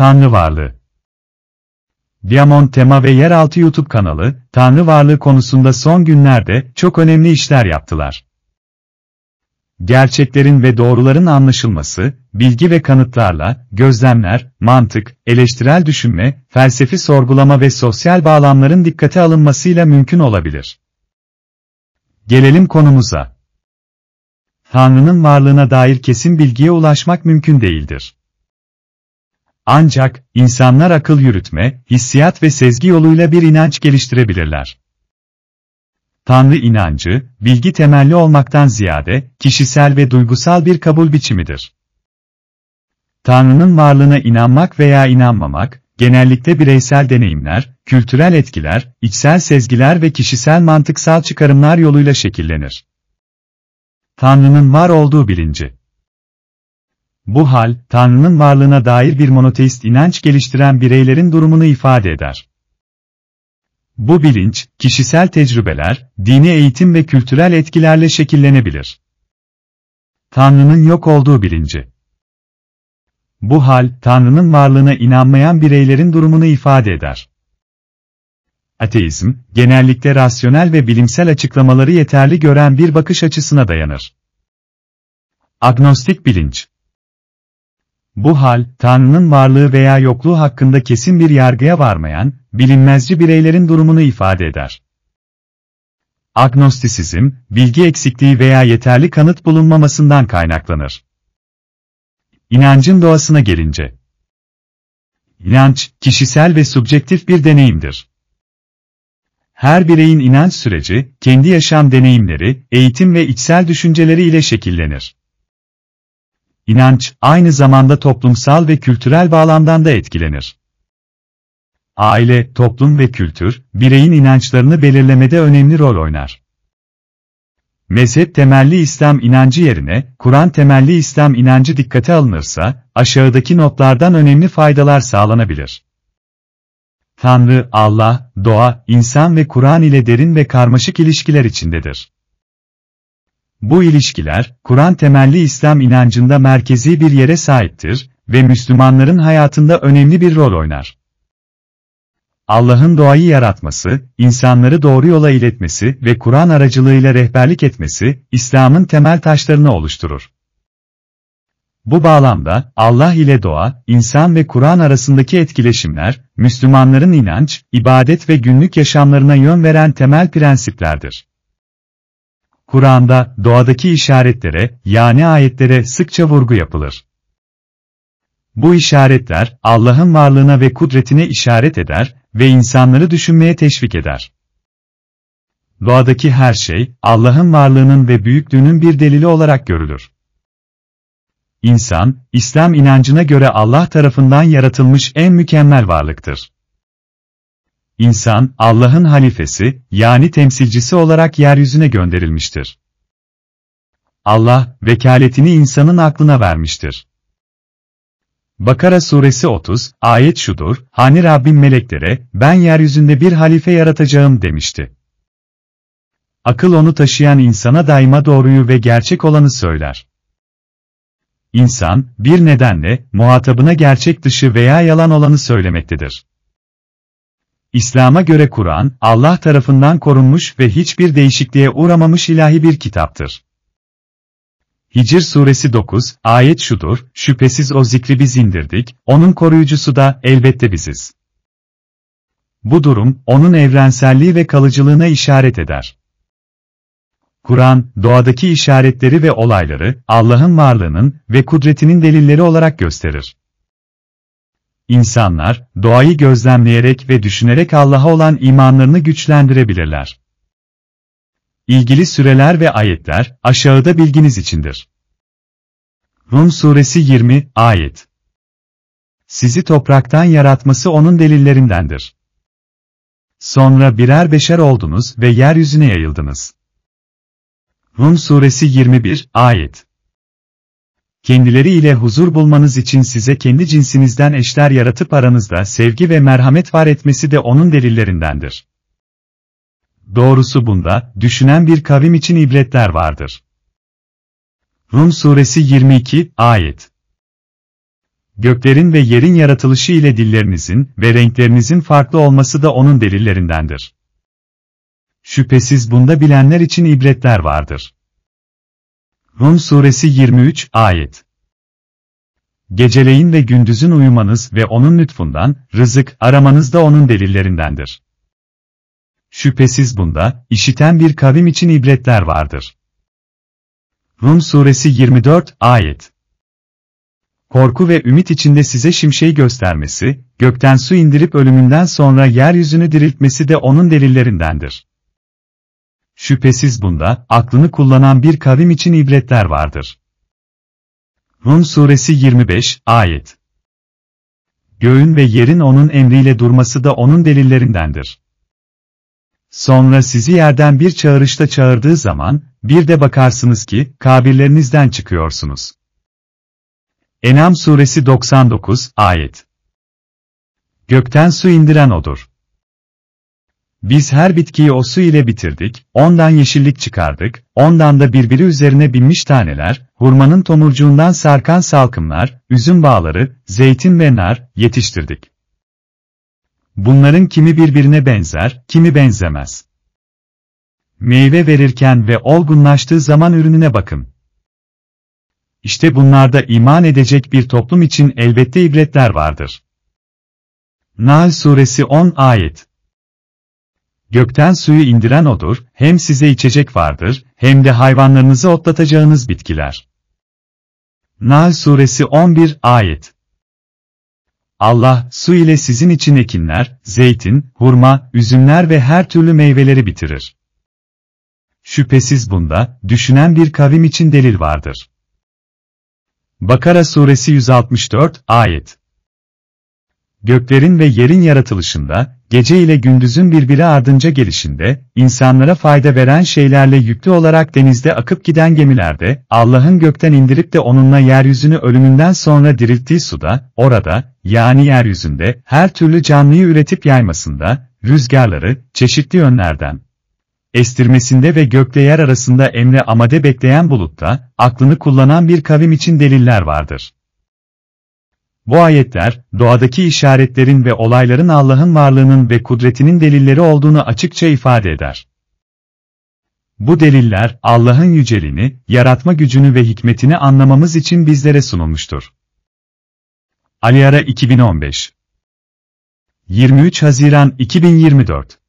Tanrı Varlığı Diamond Tema ve Yeraltı YouTube kanalı, Tanrı Varlığı konusunda son günlerde çok önemli işler yaptılar. Gerçeklerin ve doğruların anlaşılması, bilgi ve kanıtlarla, gözlemler, mantık, eleştirel düşünme, felsefi sorgulama ve sosyal bağlamların dikkate alınmasıyla mümkün olabilir. Gelelim konumuza. Tanrı'nın varlığına dair kesin bilgiye ulaşmak mümkün değildir. Ancak, insanlar akıl yürütme, hissiyat ve sezgi yoluyla bir inanç geliştirebilirler. Tanrı inancı, bilgi temelli olmaktan ziyade, kişisel ve duygusal bir kabul biçimidir. Tanrı'nın varlığına inanmak veya inanmamak, genellikle bireysel deneyimler, kültürel etkiler, içsel sezgiler ve kişisel mantıksal çıkarımlar yoluyla şekillenir. Tanrı'nın var olduğu bilinci bu hal, Tanrı'nın varlığına dair bir monoteist inanç geliştiren bireylerin durumunu ifade eder. Bu bilinç, kişisel tecrübeler, dini eğitim ve kültürel etkilerle şekillenebilir. Tanrı'nın yok olduğu bilinci. Bu hal, Tanrı'nın varlığına inanmayan bireylerin durumunu ifade eder. Ateizm, genellikle rasyonel ve bilimsel açıklamaları yeterli gören bir bakış açısına dayanır. Agnostik bilinç bu hal, Tanrı'nın varlığı veya yokluğu hakkında kesin bir yargıya varmayan, bilinmezci bireylerin durumunu ifade eder. Agnostisizm, bilgi eksikliği veya yeterli kanıt bulunmamasından kaynaklanır. İnancın doğasına gelince. İnanç, kişisel ve subjektif bir deneyimdir. Her bireyin inanç süreci, kendi yaşam deneyimleri, eğitim ve içsel düşünceleri ile şekillenir. İnanç, aynı zamanda toplumsal ve kültürel bağlamdan da etkilenir. Aile, toplum ve kültür, bireyin inançlarını belirlemede önemli rol oynar. Mezhep temelli İslam inancı yerine, Kur'an temelli İslam inancı dikkate alınırsa, aşağıdaki notlardan önemli faydalar sağlanabilir. Tanrı, Allah, doğa, insan ve Kur'an ile derin ve karmaşık ilişkiler içindedir. Bu ilişkiler, Kur'an temelli İslam inancında merkezi bir yere sahiptir ve Müslümanların hayatında önemli bir rol oynar. Allah'ın doğayı yaratması, insanları doğru yola iletmesi ve Kur'an aracılığıyla rehberlik etmesi, İslam'ın temel taşlarını oluşturur. Bu bağlamda, Allah ile doğa, insan ve Kur'an arasındaki etkileşimler, Müslümanların inanç, ibadet ve günlük yaşamlarına yön veren temel prensiplerdir. Kur'an'da doğadaki işaretlere yani ayetlere sıkça vurgu yapılır. Bu işaretler Allah'ın varlığına ve kudretine işaret eder ve insanları düşünmeye teşvik eder. Doğadaki her şey Allah'ın varlığının ve büyüklüğünün bir delili olarak görülür. İnsan, İslam inancına göre Allah tarafından yaratılmış en mükemmel varlıktır. İnsan, Allah'ın halifesi, yani temsilcisi olarak yeryüzüne gönderilmiştir. Allah, vekaletini insanın aklına vermiştir. Bakara suresi 30, ayet şudur, Hani Rabbim meleklere, ben yeryüzünde bir halife yaratacağım demişti. Akıl onu taşıyan insana daima doğruyu ve gerçek olanı söyler. İnsan, bir nedenle, muhatabına gerçek dışı veya yalan olanı söylemektedir. İslam'a göre Kur'an, Allah tarafından korunmuş ve hiçbir değişikliğe uğramamış ilahi bir kitaptır. Hicr suresi 9, ayet şudur, şüphesiz o zikri biz indirdik, onun koruyucusu da elbette biziz. Bu durum, onun evrenselliği ve kalıcılığına işaret eder. Kur'an, doğadaki işaretleri ve olayları, Allah'ın varlığının ve kudretinin delilleri olarak gösterir. İnsanlar, doğayı gözlemleyerek ve düşünerek Allah'a olan imanlarını güçlendirebilirler. İlgili süreler ve ayetler, aşağıda bilginiz içindir. Rum Suresi 20, Ayet Sizi topraktan yaratması onun delillerindendir. Sonra birer beşer oldunuz ve yeryüzüne yayıldınız. Rum Suresi 21, Ayet Kendileriyle huzur bulmanız için size kendi cinsinizden eşler yaratıp aranızda sevgi ve merhamet var etmesi de onun delillerindendir. Doğrusu bunda, düşünen bir kavim için ibretler vardır. Rum Suresi 22, Ayet Göklerin ve yerin yaratılışı ile dillerinizin ve renklerinizin farklı olması da onun delillerindendir. Şüphesiz bunda bilenler için ibretler vardır. Rum Suresi 23 ayet. Geceleyin ve gündüzün uyumanız ve onun lütfundan, rızık aramanız da onun delillerindendir. Şüphesiz bunda, işiten bir kavim için ibretler vardır. Rum Suresi 24 ayet. Korku ve ümit içinde size şimşeği göstermesi, gökten su indirip ölümünden sonra yeryüzünü diriltmesi de onun delillerindendir. Şüphesiz bunda, aklını kullanan bir kavim için ibretler vardır. Rum Suresi 25, Ayet Göğün ve yerin onun emriyle durması da onun delillerindendir. Sonra sizi yerden bir çağırışta çağırdığı zaman, bir de bakarsınız ki, kabirlerinizden çıkıyorsunuz. Enam Suresi 99, Ayet Gökten su indiren O'dur. Biz her bitkiyi o su ile bitirdik, ondan yeşillik çıkardık, ondan da birbiri üzerine binmiş taneler, hurmanın tomurcuğundan sarkan salkımlar, üzüm bağları, zeytin ve nar yetiştirdik. Bunların kimi birbirine benzer, kimi benzemez. Meyve verirken ve olgunlaştığı zaman ürününe bakın. İşte bunlarda iman edecek bir toplum için elbette ibretler vardır. Nahl Suresi 10 ayet Gökten suyu indiren odur, hem size içecek vardır, hem de hayvanlarınızı otlatacağınız bitkiler. Nahl Suresi 11 Ayet Allah, su ile sizin için ekinler, zeytin, hurma, üzümler ve her türlü meyveleri bitirir. Şüphesiz bunda, düşünen bir kavim için delil vardır. Bakara Suresi 164 Ayet göklerin ve yerin yaratılışında, gece ile gündüzün birbiri ardınca gelişinde, insanlara fayda veren şeylerle yüklü olarak denizde akıp giden gemilerde, Allah'ın gökten indirip de onunla yeryüzünü ölümünden sonra dirilttiği suda, orada, yani yeryüzünde, her türlü canlıyı üretip yaymasında, rüzgarları, çeşitli yönlerden, estirmesinde ve gökle yer arasında emre amade bekleyen bulutta, aklını kullanan bir kavim için deliller vardır. Bu ayetler, doğadaki işaretlerin ve olayların Allah'ın varlığının ve kudretinin delilleri olduğunu açıkça ifade eder. Bu deliller, Allah'ın yüceliğini, yaratma gücünü ve hikmetini anlamamız için bizlere sunulmuştur. Aliara 2015 23 Haziran 2024